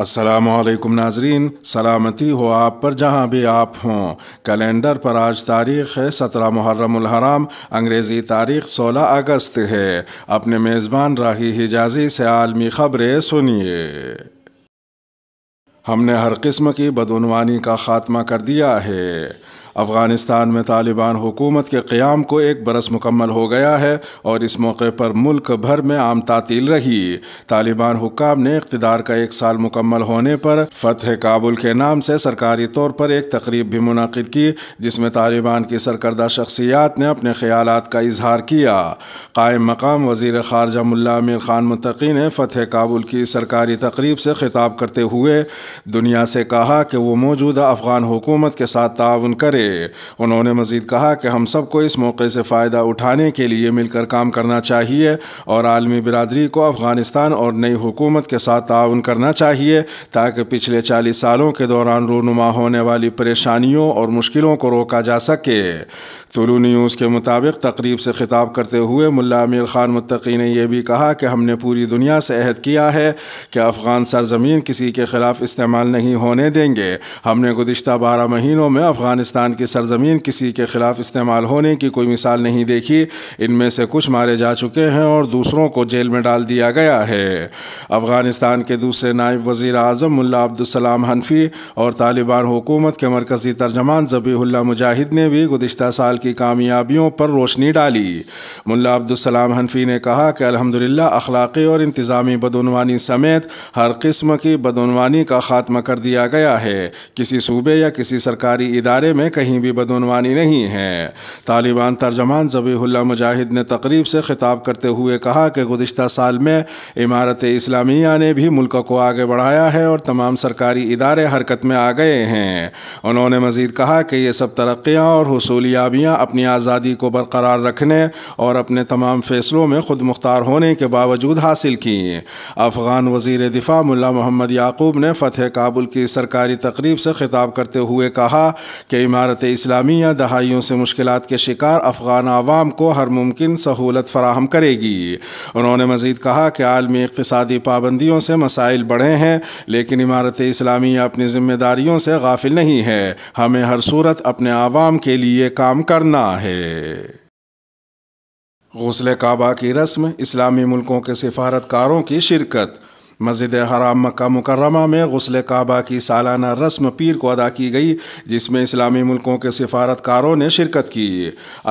असलकम नाजरीन सलामती हो आप पर जहाँ भी आप हों कैलेंडर पर आज तारीख़ है सत्रह मुहर्रम हराम अंग्रेज़ी तारीख सोलह अगस्त है अपने मेज़बान राही हिजाजी से आलमी ख़बरें सुनिए हमने हर किस्म की बदनवानी का ख़ात्मा कर दिया है अफ़गानिस्तान में तालिबान हुकूमत के क़्याम को एक बरस मुकम्मल हो गया है और इस मौके पर मुल्क भर में आम तातील रही तालिबान हुकाम ने इकतदार का एक साल मुकम्मल होने पर फतह काबुल के नाम से सरकारी तौर पर एक तकरीब भी मुनद की जिसमें तालिबान की सरकर्दा शख्सियात ने अपने ख्याल का इजहार किया कायम मकाम वजीर खारजा मुला आमिर खान मुतकी ने फतेह काबुल की सरकारी तकरीब से खिताब करते हुए दुनिया से कहा कि वो मौजूदा अफ़गान हुकूमत के साथ ताउन करे उन्होंने मजीद कहा कि हम सबको इस मौके से फ़ायदा उठाने के लिए मिलकर काम करना चाहिए और आलमी बरदरी को अफ़गानिस्तान और नई हुकूमत के साथ ताउन करना चाहिए ताकि पिछले चालीस सालों के दौरान रूनुमा होने वाली परेशानियों और मुश्किलों को रोका जा सके तुलू न्यूज़ के मुताबिक तकरीब से ख़िताब करते हुए मुला आमिर ख़ान मुतकी ने यह भी कहा कि हमने पूरी दुनिया से अहद किया है कि अफ़गान सरजमीन किसी के ख़िलाफ़ इस्तेमाल नहीं होने देंगे हमने गुज्त बारह महीनों में अफ़गानिस्तान की सरजमीन किसी के ख़िलाफ़ इस्तेमाल होने की कोई मिसाल नहीं देखी इनमें से कुछ मारे जा चुके हैं और दूसरों को जेल में डाल दिया गया है अफ़गानिस्तान के दूसरे नायब वज़ी अजम मुला अब्दुलसलाम हनफी और तालिबान हुकूमत के मरकज़ी तर्जमान जबीहुल्ला मुजाहिद ने भी गुज्त साल की की कामयाबियों पर रोशनी डाली मुल्ला अब्दुलसलाम हनफी ने कहा कि अलहमदिल्ला अखलाक़ी और इंतज़ामी बदनवानी समेत हर किस्म की बदनवानी का खात्मा कर दिया गया है किसी सूबे या किसी सरकारी इदारे में कहीं भी बदनवानी नहीं है तालिबान तर्जमान जबीहुल्ला मुजाहिद ने तकरीब से खिताब करते हुए कहा कि गुज्त साल में इमारत इस्लामिया ने भी मुल्क को आगे बढ़ाया है और तमाम सरकारी इदारे हरकत में आ गए हैं उन्होंने मज़ीद कहा कि ये सब तरक्याँ और हसूलियाबियाँ दुनिया अपनी आज़ादी को बरकरार रखने और अपने तमाम फ़ैसलों में खुद मुख्तार होने के बावजूद हासिल की अफ़गान वजीर दिफा मुला मोहम्मद याकूब ने फतेह काबुल की सरकारी तकरीब से खिताब करते हुए कहा कि इमारत इस्लामिया दहाइयों से मुश्किल के शिकार अफ़गान आवाम को हर मुमकिन सहूलत फराहम करेगी उन्होंने मज़ीद कहा कि आलमी इकतदी पाबंदियों से मसाइल बढ़े हैं लेकिन इमारत इस्लामिया अपनी ज़िम्मेदारियों से गाफिल नहीं है हमें हर सूरत अपने आवाम के लिए काम कर करना है गौसल काबा की रस्म इस्लामी मुल्कों के सिफारतकारों की शिरकत मस्जिद हराम मक्का मुकरमा में गसल काबा की सालाना रस्म पीर को अदा की गई जिसमें इस्लामी मुल्कों के सफारतकारों ने शिरकत की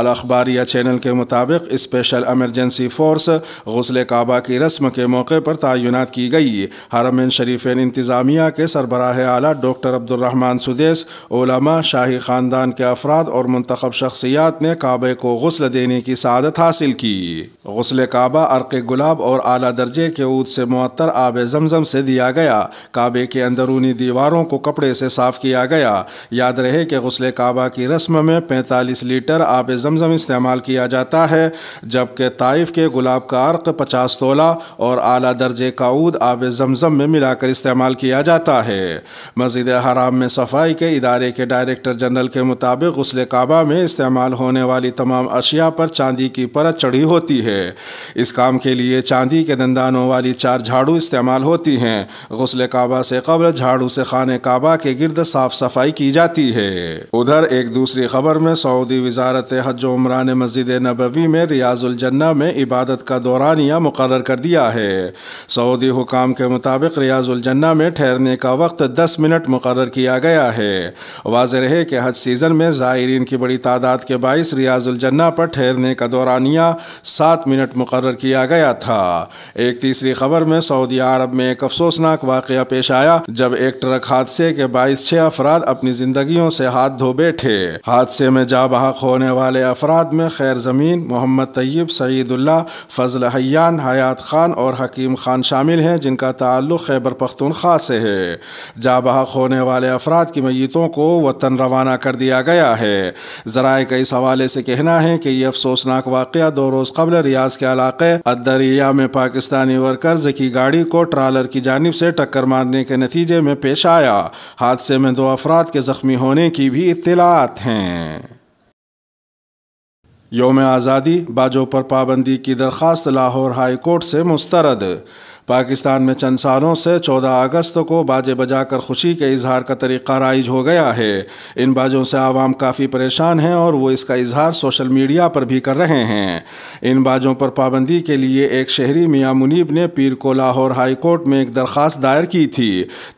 अल अखबारिया चैनल के मुताबिक स्पेशल एमरजेंसी फोर्स गसल काबा की रस्म के मौके पर तैनात की गई हरमिन शरीफ इंतज़ामिया के सरबराह आला डॉक्टर अब्दुलरहमान सुदेस ओलामा शाही ख़ानदान के अफराद और मंतखब शख्सियात ने काबे को गसल देने की सदत हासिल की गसल काबा अर्क गुलाब और अली दर्जे के ऊद से मअतर आब आब जमजम से दिया गया काबे के अंदरूनी दीवारों को कपड़े से साफ किया गया याद रहे कि गसल काबा की रस्म में पैंतालीस लीटर आब जमजम इस्तेमाल किया जाता है जबकि ताइफ के गुलाब का अर्क पचास तोला और आला दर्जे का ऊद आब जमजम में मिलाकर इस्तेमाल किया जाता है मस्जिद हराम में सफाई के इदारे के डायरेक्टर जनरल के मुताबिक गसल काबा में इस्तेमाल होने वाली तमाम अशिया पर चांदी की परत चढ़ी होती है इस काम के लिए चांदी के दंदानों वाली चार झाड़ू इस्तेमाल इस्तेमाल होती हैं गसल काबा से कब्र झाड़ू से खान काबा के गिरद साफ सफाई की जाती है उधर एक दूसरी खबर में सऊदी वजारत हज उमरान मस्जिद नबवी में रियाजुलजन्ना में इबादत का दौरानिया मुकर कर दिया है सऊदी हुकाम के मुताबिक रियाजुलजन्ना में ठहरने का वक्त दस मिनट मुकर किया गया है वाज रहे कि हज सीज़न में ज़ायरीन की बड़ी तादाद के बायस रियाजुलजन्ना पर ठहरने का दौरानिया सात मिनट मुकर किया गया था एक तीसरी खबर में सऊदी अरब में एक अफसोसनाक वाक़ पेश आया जब एक ट्रक हादसे के बाईस छह अफराद अपनी जिंदगी से हाथ धो बैठे हादसे में जा बहक होने वाले अफराद में खैर जमीन मोहम्मद तय्यब सईदुल्ला फजल हयान हयात खान और हकीम खान शामिल हैं जिनका ताल्लुक खैबर पख्तनख्वा से है जा बहक होने वाले अफराद की मैतों को वतन रवाना कर दिया गया है जराए का इस हवाले से कहना है कि यह अफसोसनाक वाक़ दो रोज़ कबल रियाज के इलाके अदरिया में पाकिस्तानी वर्कर्ज की गाड़ी को ट्रालर की जानब से टक्कर मारने के नतीजे में पेश आया हादसे में दो अफराद के ज़ख्मी होने की भी इतलात हैं योम आज़ादी बाजों पर पाबंदी की दरख्वास्त लाहौर हाई कोर्ट से मुस्तरद पाकिस्तान में चंद सालों से 14 अगस्त को बाजे बजाकर खुशी के इजहार का तरीका राइज हो गया है इन बाजों से आवाम काफ़ी परेशान हैं और वो इसका इजहार सोशल मीडिया पर भी कर रहे हैं इन बाजों पर पाबंदी के लिए एक शहरी मियाँ मुनीब ने पीर को लाहौर हाई कोर्ट में एक दरख्वास्त दायर की थी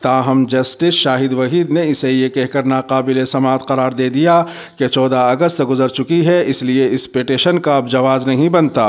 ताहम जस्टिस शाहिद वहीद ने इसे ये कहकर नाकबिल समात करार दे दिया कि चौदह अगस्त गुजर चुकी है इसलिए इस पिटिशन का अब जवाब नहीं बनता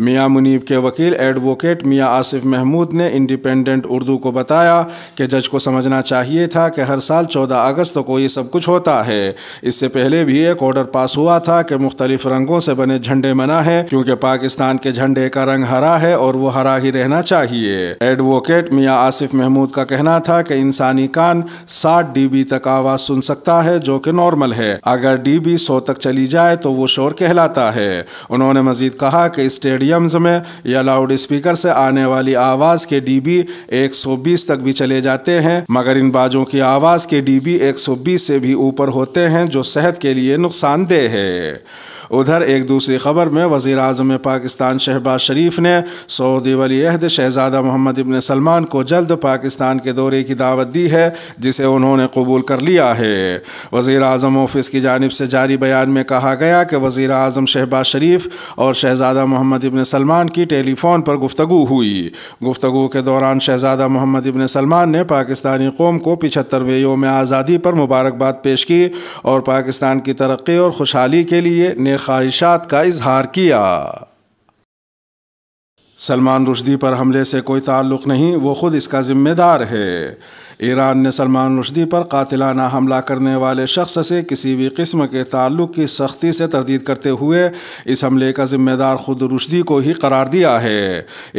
मियाँ मुनीब के वकील एडवोकेट मियाँ आसिफ महमूद महमूद ने इंडिपेंडेंट उर्दू को बताया कि जज को समझना चाहिए था कि हर साल 14 अगस्त को ये सब कुछ होता है इससे पहले भी एक ऑर्डर पास हुआ था कि मुख्तलिफ रंगों से बने झंडे मना है क्योंकि पाकिस्तान के झंडे का रंग हरा है और वो हरा ही रहना चाहिए एडवोकेट मियाँ आसिफ महमूद का कहना था कि इंसानी कान साठ डीबी तक आवाज़ सुन सकता है जो कि नॉर्मल है अगर डीबी सौ तक चली जाए तो वो शोर कहलाता है उन्होंने मजीद कहा कि स्टेडियम्स में या लाउड स्पीकर से आने वाली आवाज़ आवाज़ के डीबी 120 तक भी चले जाते हैं मगर इन बाजों की आवाज़ के डीबी 120 से भी ऊपर होते हैं जो सेहत के लिए नुकसानदेह है उधर एक दूसरी खबर में वज़ी अजम पाकिस्तान शहबाज शरीफ ने सऊदी वली अहद शहजादा मोहम्मद इबन सलमान को जल्द पाकिस्तान के दौरे की दावत दी है जिसे उन्होंने कबूल कर लिया है वजीर अजम ऑफिस की जानब से जारी बयान में कहा गया कि वज़ी अजम शहबाज शरीफ और शहजादा मोहम्मद इबन सलमान की टेलीफोन पर गुफ्तु हुई गुफ्तु के दौरान शहजादा मोहम्मद इबन सलमान ने पाकिस्तानी कौम को पिछहत्तरवें योम आज़ादी पर मुबारकबाद पेश की और पाकिस्तान की तरक्की और खुशहाली के लिए ख्वाहिशात का इजहार किया सलमान रुशदी पर हमले से कोई ताल्लुक नहीं वो खुद इसका जिम्मेदार है ईरान ने सलमान रुशदी पर कातिलाना हमला करने वाले शख्स से किसी भी किस्म के ताल्लुक की सख्ती से तरदीद करते हुए इस हमले का जिम्मेदार खुद रुशदी को ही करार दिया है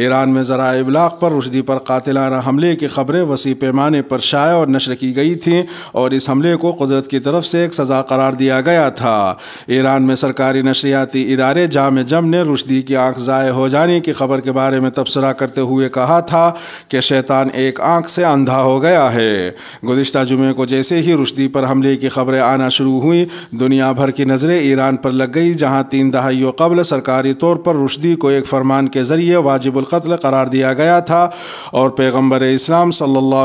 ईरान में ज़रा इबलाक पर रुशदी पर कातिलाना हमले की खबरें वसी पैमाने पर शाया और नशर की गई थी और इस हमले को कुदरत की तरफ से एक सज़ा करार दिया गया था ईरान में सरकारी नशरियाती इदारे जाम जम ने रुशदी की आँख ज़ाय हो जाने की खबर के बारे में तबसरा करते हुए कहा था कि शैतान एक आंख से अंधा हो गया है गुज्त जुमे को जैसे ही रुश्दी पर हमले की खबरें आना शुरू हुई दुनिया भर की नज़रें ईरान पर लग गई जहाँ तीन दहाइयों कबल सरकारी तौर पर रुश्दी को एक फरमान के ज़रिए वाजिबुलकत्ल करार दिया गया था और पैगम्बर इस्लाम सल्ला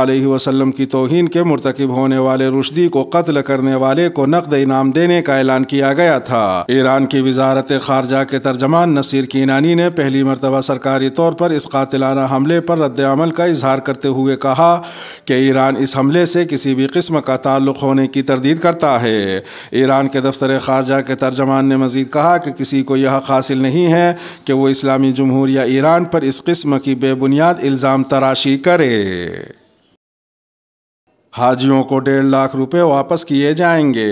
अलैहि की तोहन के मरतकब होने वाले रुश्दी को कत्ल करने वाले को नकद इनाम देने का ऐलान किया गया था ईरान की वजारत खारजा के तर्जमान नसीर कीनानी ने पहली मरतबा सरकारी तौर पर इस कातिलाना हमले पर रद्दमल का इजहार करते हुए कहा कि ईरान इस हमले से किसी भी किस्म का ताल्लुक होने की तरदीद करता है ईरान के दफ्तर खारजा के तर्जमान ने मजीद कहा कि किसी को यह हासिल नहीं है कि वह इस्लामी जमहूरिया ईरान पर इस किस्म की बेबुनियाद इल्ज़ाम तराशी करे हाजियों को डेढ़ लाख रुपये वापस किए जाएंगे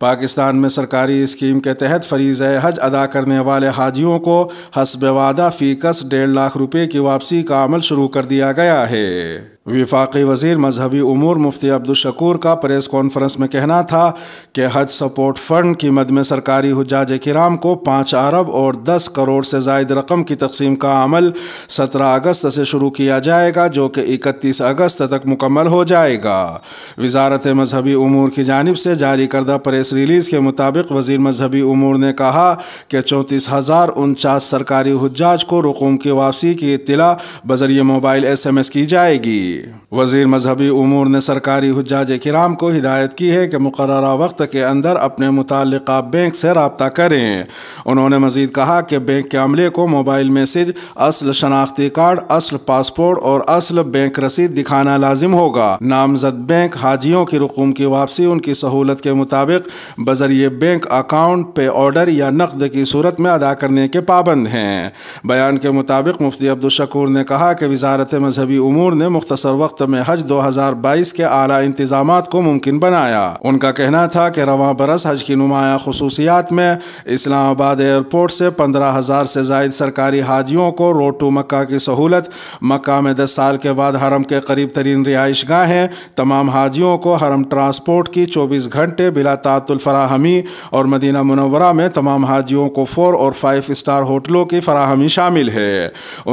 पाकिस्तान में सरकारी स्कीम के तहत फरीज़ हज अदा करने वाले हाजियों को हसब वादा फ़ीकस डेढ़ लाख रुपये की वापसी का अमल शुरू कर दिया गया है विफाक वजीर मजहबी अमूर मुफ्ती अब्दुलशकूर का प्रेस कॉन्फ्रेंस में कहना था कि हज सपोर्ट फंड की मद में सरकारी हजाज कराम को पाँच अरब और दस करोड़ से जायद रकम की तकसीम का अमल सत्रह अगस्त से शुरू किया जाएगा जो कि इकतीस अगस्त तक मुकम्मल हो जाएगा वजारत मजहबी अमूर की जानब से जारी करदा प्रेस रिलीज़ के मुताबिक वजीर मजहबी अमूर ने कहा कि चौंतीस हज़ार उनचास सरकारी हजाज को रकूम की वापसी की इतला बजरिए मोबाइल एस एम एस की जाएगी वजीर मजहबी उमूर ने सरकारी हजाज कराम को हिदायत की है कि मुकर वक्त के अंदर अपने मुतल बैंक से रबता करें उन्होंने मजीद कहा कि बैंक के अमले को मोबाइल मैसेज असल शनाख्ती कार्ड असल पासपोर्ट और असल बैंक रसीद दिखाना लाजिम होगा नामजद बैंक हाजियों की रकूम की वापसी उनकी सहूलत के मुताबिक बजरिए बैंक अकाउंट पे ऑर्डर या नकद की सूरत में अदा करने के पाबंद हैं बयान के मुताबिक मुफ्ती अब्दुलशकूर ने कहा कि वजारत मजहबी उमूर ने मुख्त मुख्तर वक्त में हज 2022 के आला इंतजाम को मुमकिन बनाया उनका कहना था कि रवा बरस हज की नुमाया खसूसियात में इस्लामाबाद एयरपोर्ट से पंद्रह हज़ार से जायद सरकारी हादियों को रोड टू मक्का की सहूलत मक्का में दस साल के बाद हरम के करीब तरीन रिहाइश गाहें तमाम हादियों को हरम ट्रांसपोर्ट की चौबीस घंटे बिला तातुल फराहमी और मदीना मुनवरा में तमाम हादियों को फोर और फाइव स्टार होटलों की फराहमी शामिल है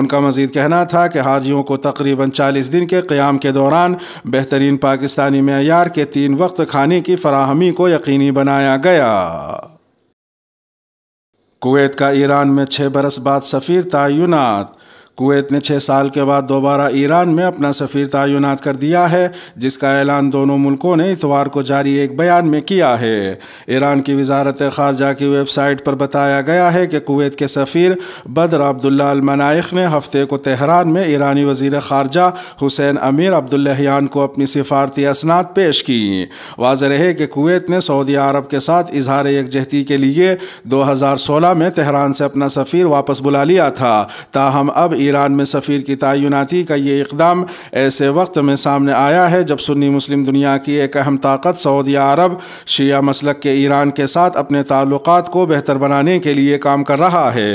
उनका मजीद कहना था कि हाजियों को तकरीबन चालीस दिन के के क़्याम के दौरान बेहतरीन पाकिस्तानी मैार के तीन वक्त खाने की फराहमी को यकीनी बनाया गया कुवैत का ईरान में छः बरस बाद सफ़ीर तयनत कुवैत ने छः साल के बाद दोबारा ईरान में अपना सफ़ीर तयनत कर दिया है जिसका ऐलान दोनों मुल्कों ने इतवार को जारी एक बयान में किया है ईरान की वजारत खारजा की वेबसाइट पर बताया गया है कि कुवैत के सफ़ीर बदर अब्दुल्ला अलमनाइख ने हफ्ते को तेहरान में ईरानी वजीर खारजा हुसैन अमीर अब्दुल्लहयान को अपनी सिफारती असनात पेश की वाज रहे कि कुवैत ने सऊदी अरब के साथ इजहार यकजहती के लिए दो हज़ार सोलह में तेहरान से अपना सफ़ीर वापस बुला लिया था ताहम अब ईरान में सफ़ीर की तयनती का ये इकदाम ऐसे वक्त में सामने आया है जब सुन्नी मुस्लिम दुनिया की एक अहम ताकत सऊदी अरब शिया मसलक के ईरान के साथ अपने ताल्लुक को बेहतर बनाने के लिए काम कर रहा है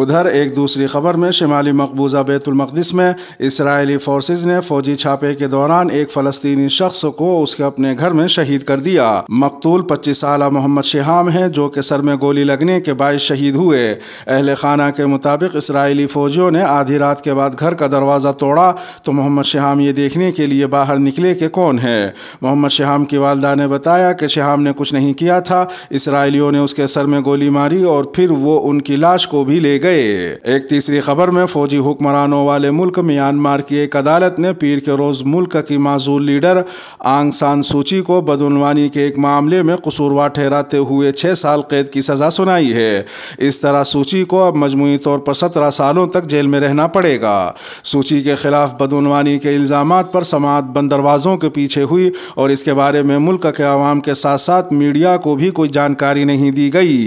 उधर एक दूसरी खबर में शिमाली मकबूजा बैतुलमकदस में इसराइली फोर्सेज ने फौजी छापे के दौरान एक फ़लस्तीनी शख्स को उसके अपने घर में शहीद कर दिया मकतूल पच्चीस साल मोहम्मद शहाम है जो कि सर में गोली लगने के बायस शहीद हुए अहल खाना के मुताबिक इसराइली फौजियों ने आधी आधी रात के बाद घर का दरवाज़ा तोड़ा तो मोहम्मद शहाम ये देखने के लिए बाहर निकले कि कौन है मोहम्मद शहाम की वालदा ने बताया कि शहाम ने कुछ नहीं किया था इसराइलियों ने उसके सर में गोली मारी और फिर वो उनकी लाश को भी ले गए एक तीसरी खबर में फौजी हुक्मरानों वाले मुल्क म्यांमार की एक अदालत ने पीर के रोज़ मुल्क की माजूल लीडर आंग सान सूची को बदनवानी के एक मामले में कसूरवा ठहराते हुए छः साल कैद की सज़ा सुनाई है इस तरह सूची को अब मजमू तौर पर सत्रह सालों तक जेल में रहना करना पड़ेगा सूची के खिलाफ बदनवानी के इल्ज़ाम पर समात बंद दरवाज़ों के पीछे हुई और इसके बारे में मुल्क के आवाम के साथ साथ मीडिया को भी कोई जानकारी नहीं दी गई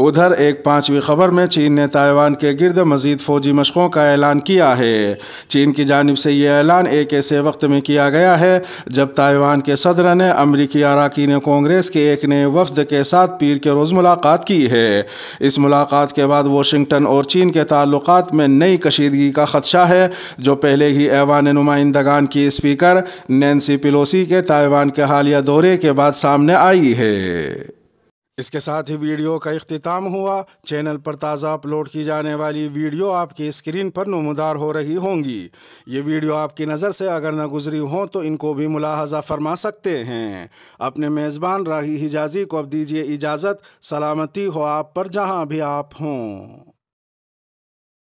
उधर एक पांचवी खबर में चीन ने ताइवान के गिरद मजीद फौजी मशकों का ऐलान किया है चीन की जानब से यह ऐलान एक ऐसे वक्त में किया गया है जब ताइवान के सदर ने अमरीकी अरकान कांग्रेस के एक नए वफद के साथ पीर के रोज़ मुलाकात की है इस मुलाकात के बाद वाशिंगटन और चीन के ताल्लुक में नई कशीदगी का खदशा है जो पहले ही ऐवान नुमाइंदगान की स्पीकर नैन्सी पिलोसी के ताइवान के हालिया दौरे के बाद सामने आई है इसके साथ ही वीडियो का अख्ताम हुआ चैनल पर ताज़ा अपलोड की जाने वाली वीडियो आपकी स्क्रीन पर नमदार हो रही होंगी ये वीडियो आपकी नज़र से अगर न गुजरी हो तो इनको भी मुलाहजा फरमा सकते हैं अपने मेज़बान राही हिजाजी को अब दीजिए इजाज़त सलामती हो आप पर जहाँ भी आप हों